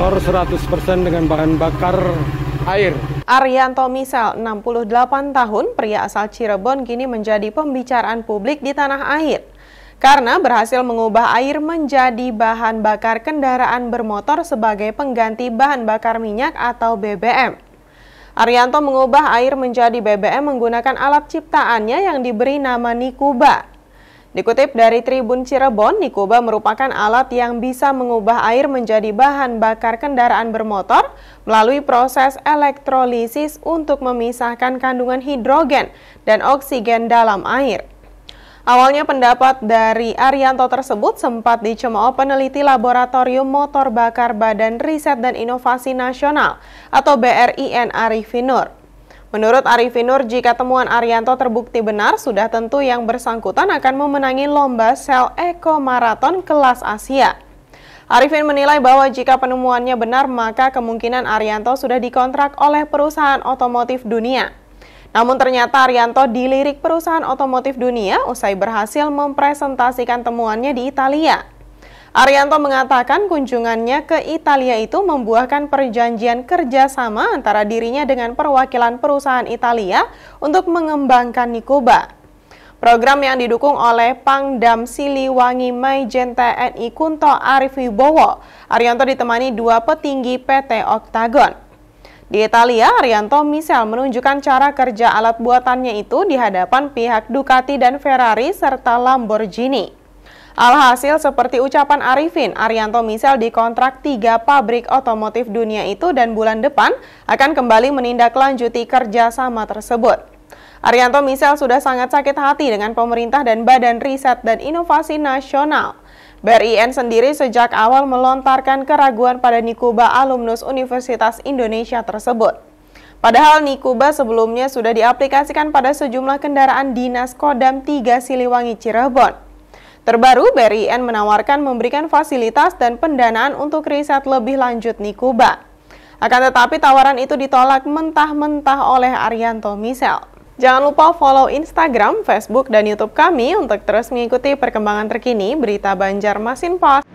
motor 100% dengan bahan bakar air. Arianto Misal, 68 tahun, pria asal Cirebon kini menjadi pembicaraan publik di tanah air. Karena berhasil mengubah air menjadi bahan bakar kendaraan bermotor sebagai pengganti bahan bakar minyak atau BBM. Arianto mengubah air menjadi BBM menggunakan alat ciptaannya yang diberi nama Nikuba. Dikutip dari Tribun Cirebon, Nikoba merupakan alat yang bisa mengubah air menjadi bahan bakar kendaraan bermotor melalui proses elektrolisis untuk memisahkan kandungan hidrogen dan oksigen dalam air. Awalnya pendapat dari Arianto tersebut sempat dicemooh peneliti Laboratorium Motor Bakar Badan Riset dan Inovasi Nasional atau BRIN Arifinur. Menurut Arifin Nur, jika temuan Arianto terbukti benar, sudah tentu yang bersangkutan akan memenangi lomba sel Eko Marathon kelas Asia. Arifin menilai bahwa jika penemuannya benar, maka kemungkinan Arianto sudah dikontrak oleh perusahaan otomotif dunia. Namun ternyata Arianto dilirik perusahaan otomotif dunia usai berhasil mempresentasikan temuannya di Italia. Arianto mengatakan kunjungannya ke Italia itu membuahkan perjanjian kerjasama antara dirinya dengan perwakilan perusahaan Italia untuk mengembangkan Nikoba. Program yang didukung oleh Pangdam Siliwangi Maijen TNI Kunto Arif Wibowo, Arianto ditemani dua petinggi PT Octagon. Di Italia, Arianto misal menunjukkan cara kerja alat buatannya itu di hadapan pihak Ducati dan Ferrari serta Lamborghini. Alhasil seperti ucapan Arifin, Arianto Misel dikontrak tiga pabrik otomotif dunia itu dan bulan depan akan kembali menindaklanjuti kerjasama tersebut. Arianto Misel sudah sangat sakit hati dengan pemerintah dan Badan Riset dan Inovasi Nasional. BRIN sendiri sejak awal melontarkan keraguan pada Nikuba alumnus Universitas Indonesia tersebut. Padahal Nikuba sebelumnya sudah diaplikasikan pada sejumlah kendaraan Dinas Kodam 3 Siliwangi Cirebon. Terbaru, BRIN menawarkan memberikan fasilitas dan pendanaan untuk riset lebih lanjut Nikuba. Akan tetapi tawaran itu ditolak mentah-mentah oleh Arianto Misel. Jangan lupa follow Instagram, Facebook, dan Youtube kami untuk terus mengikuti perkembangan terkini berita Banjarmasin Pas.